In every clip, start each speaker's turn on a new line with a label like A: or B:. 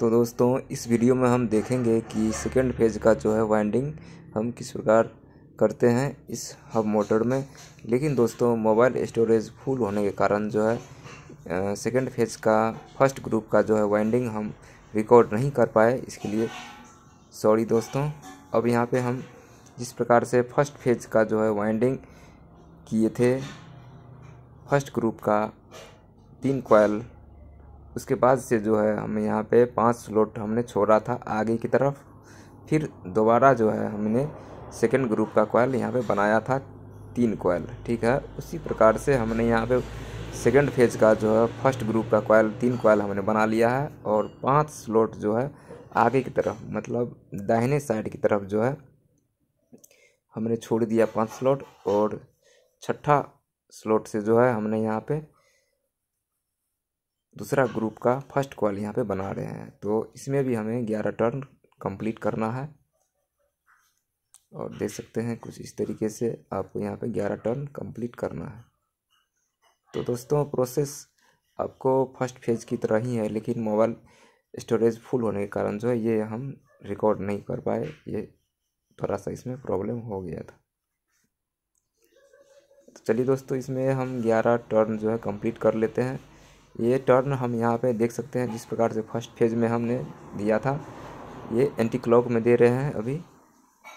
A: तो दोस्तों इस वीडियो में हम देखेंगे कि सेकेंड फेज का जो है वाइंडिंग हम किस प्रकार करते हैं इस हब मोटर में लेकिन दोस्तों मोबाइल स्टोरेज फुल होने के कारण जो है सेकेंड फेज का फर्स्ट ग्रुप का जो है वाइंडिंग हम रिकॉर्ड नहीं कर पाए इसके लिए सॉरी दोस्तों अब यहाँ पे हम जिस प्रकार से फर्स्ट फेज का जो है वाइंडिंग किए थे फर्स्ट ग्रुप का तीन कॉयल उसके बाद से जो है हम यहाँ पे पांच स्लॉट हमने छोड़ा था आगे की तरफ फिर दोबारा जो है हमने सेकेंड ग्रुप का कोयल यहाँ पे बनाया था तीन कोयल ठीक है उसी प्रकार से हमने यहाँ पे सेकेंड फेज का जो है फर्स्ट ग्रुप का कोयल तीन कोयल हमने बना लिया है और पाँच स्लॉट जो है आगे की तरफ मतलब दाहिने साइड की तरफ जो है हमने छोड़ दिया पाँच स्लॉट और छठा स्लॉट से जो है हमने यहाँ पर दूसरा ग्रुप का फर्स्ट कॉल यहाँ पे बना रहे हैं तो इसमें भी हमें ग्यारह टर्न कंप्लीट करना है और देख सकते हैं कुछ इस तरीके से आपको यहाँ पे ग्यारह टर्न कंप्लीट करना है तो दोस्तों प्रोसेस आपको फर्स्ट फेज की तरह ही है लेकिन मोबाइल स्टोरेज फुल होने के कारण जो है ये हम रिकॉर्ड नहीं कर पाए ये थोड़ा सा इसमें प्रॉब्लम हो गया था तो चलिए दोस्तों इसमें हम ग्यारह टर्न जो है कंप्लीट कर लेते हैं ये टर्न हम यहाँ पे देख सकते हैं जिस प्रकार से फर्स्ट फेज में हमने दिया था ये एंटी क्लॉक में दे रहे हैं अभी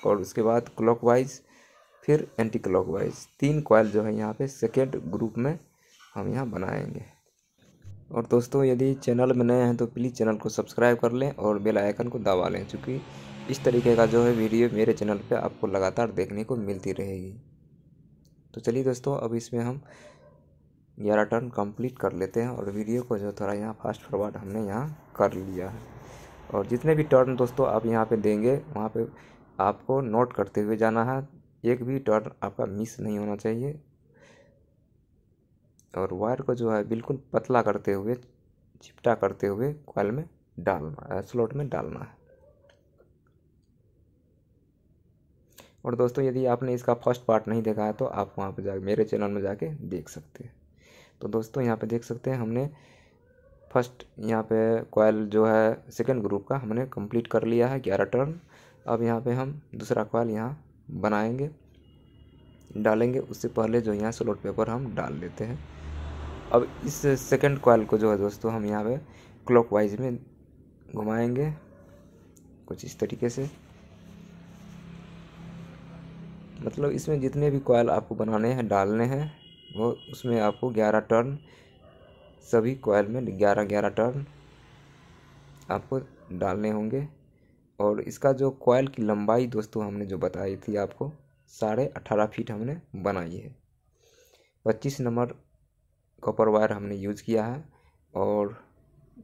A: और उसके बाद क्लॉक वाइज फिर एंटी क्लॉक वाइज तीन कॉयल जो है यहाँ पे सेकेंड ग्रुप में हम यहाँ बनाएंगे और दोस्तों यदि चैनल में नए हैं तो प्लीज़ चैनल को सब्सक्राइब कर लें और बेल आइकन को दबा लें क्योंकि इस तरीके का जो है वीडियो मेरे चैनल पे आपको लगातार देखने को मिलती रहेगी तो चलिए दोस्तों अब इसमें हम ग्यारह टर्न कंप्लीट कर लेते हैं और वीडियो को जो थोड़ा यहाँ फास्ट फॉरवर्ड हमने यहाँ कर लिया है और जितने भी टर्न दोस्तों आप यहाँ पे देंगे वहाँ पे आपको नोट करते हुए जाना है एक भी टर्न आपका मिस नहीं होना चाहिए और वायर को जो है बिल्कुल पतला करते हुए चिपटा करते हुए कॉल में डालना है स्लॉट में डालना है और दोस्तों यदि आपने इसका फर्स्ट पार्ट नहीं देखा है तो आप वहाँ पर जा मेरे चैनल में जाके देख सकते हैं तो दोस्तों यहाँ पे देख सकते हैं हमने फर्स्ट यहाँ पे कॉयल जो है सेकेंड ग्रुप का हमने कंप्लीट कर लिया है ग्यारह टर्न अब यहाँ पे हम दूसरा कॉयल यहाँ बनाएंगे डालेंगे उससे पहले जो यहाँ स्लोट पेपर हम डाल लेते हैं अब इस सेकंड कॉयल को जो है दोस्तों हम यहाँ पे क्लॉकवाइज में घुमाएंगे कुछ इस तरीके से मतलब इसमें जितने भी कॉयल आपको बनाने हैं डालने हैं वो उसमें आपको ग्यारह टर्न सभी कोयल में ग्यारह ग्यारह टर्न आपको डालने होंगे और इसका जो कोयल की लंबाई दोस्तों हमने जो बताई थी आपको साढ़े अठारह फीट हमने बनाई है पच्चीस नंबर कॉपर वायर हमने यूज़ किया है और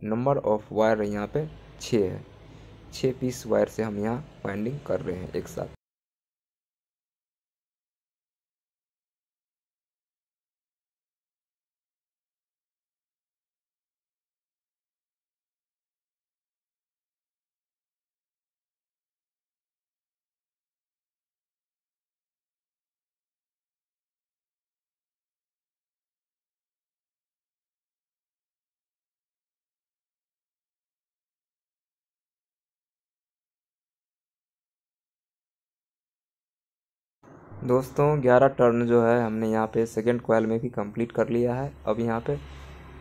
A: नंबर ऑफ वायर यहाँ पे छः है छः पीस वायर से हम यहाँ वाइंडिंग कर रहे हैं एक साथ दोस्तों 11 टर्न जो है हमने यहाँ पे सेकेंड कोयल में भी कंप्लीट कर लिया है अब यहाँ पे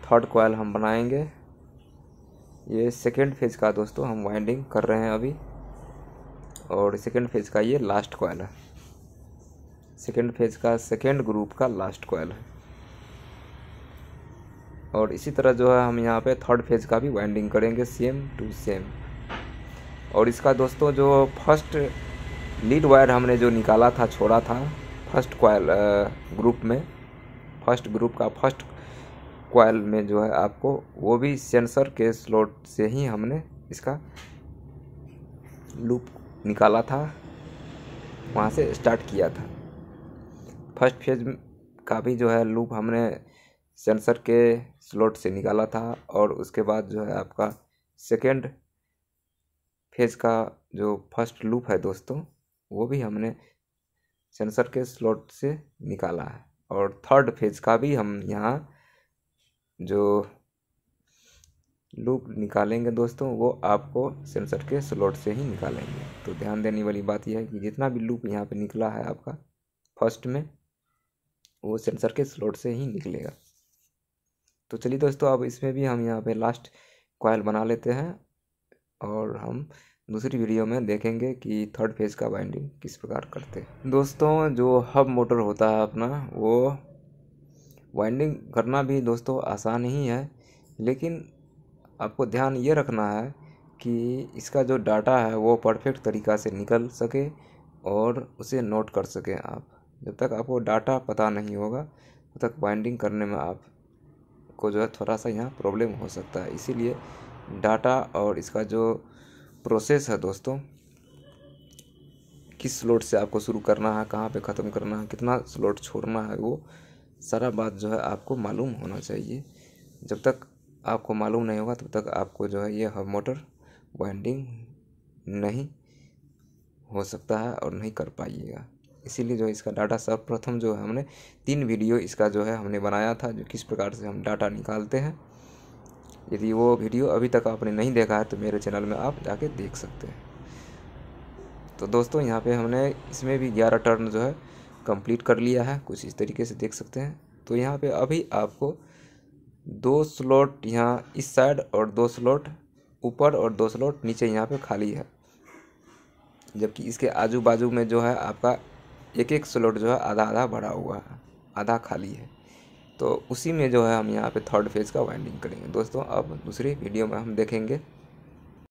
A: थर्ड कोयल हम बनाएंगे ये सेकेंड फेज का दोस्तों हम वाइंडिंग कर रहे हैं अभी और सेकेंड फेज का ये लास्ट कोयल है सेकेंड फेज का सेकेंड ग्रुप का लास्ट कोयल है और इसी तरह जो है हम यहाँ पे थर्ड फेज का भी वाइंडिंग करेंगे सेम टू सेम और इसका दोस्तों जो फर्स्ट लीड वायर हमने जो निकाला था छोड़ा था फर्स्ट क्वाइल ग्रुप में फर्स्ट ग्रुप का फर्स्ट कॉयल में जो है आपको वो भी सेंसर के स्लॉट से ही हमने इसका लूप निकाला था वहाँ से स्टार्ट किया था फर्स्ट फेज का भी जो है लूप हमने सेंसर के स्लॉट से निकाला था और उसके बाद जो है आपका सेकेंड फेज का जो फर्स्ट लूप है दोस्तों वो भी हमने सेंसर के स्लॉट से निकाला है और थर्ड फेज का भी हम यहाँ जो लूप निकालेंगे दोस्तों वो आपको सेंसर के स्लॉट से ही निकालेंगे तो ध्यान देने वाली बात यह है कि जितना भी लूप यहाँ पे निकला है आपका फर्स्ट में वो सेंसर के स्लॉट से ही निकलेगा तो चलिए दोस्तों अब इसमें भी हम यहाँ पे लास्ट कॉयल बना लेते हैं और हम दूसरी वीडियो में देखेंगे कि थर्ड फेज का बाइंडिंग किस प्रकार करते हैं दोस्तों जो हब मोटर होता है अपना वो वाइंडिंग करना भी दोस्तों आसान ही है लेकिन आपको ध्यान ये रखना है कि इसका जो डाटा है वो परफेक्ट तरीक़ा से निकल सके और उसे नोट कर सकें आप जब तक आपको डाटा पता नहीं होगा तब तक बाइंडिंग करने में आप को जो है थोड़ा सा यहाँ प्रॉब्लम हो सकता है इसीलिए डाटा और इसका जो प्रोसेस है दोस्तों किस स्लोट से आपको शुरू करना है कहाँ पे ख़त्म करना है कितना स्लोट छोड़ना है वो सारा बात जो है आपको मालूम होना चाहिए जब तक आपको मालूम नहीं होगा तब तक आपको जो है ये हब मोटर वाइंडिंग नहीं हो सकता है और नहीं कर पाइएगा इसीलिए जो इसका डाटा सर्वप्रथम जो है हमने तीन वीडियो इसका जो है हमने बनाया था जो किस प्रकार से हम डाटा निकालते हैं यदि वो वीडियो अभी तक आपने नहीं देखा है तो मेरे चैनल में आप जाके देख सकते हैं तो दोस्तों यहाँ पे हमने इसमें भी ग्यारह टर्न जो है कंप्लीट कर लिया है कुछ इस तरीके से देख सकते हैं तो यहाँ पे अभी आपको दो स्लॉट यहाँ इस साइड और दो स्लॉट ऊपर और दो स्लॉट नीचे यहाँ पे खाली है जबकि इसके आजू बाजू में जो है आपका एक एक स्लॉट जो है आधा आधा भरा हुआ है आधा खाली है तो उसी में जो है हम यहाँ पे थर्ड फेज़ का वाइंडिंग करेंगे दोस्तों अब दूसरी वीडियो में हम देखेंगे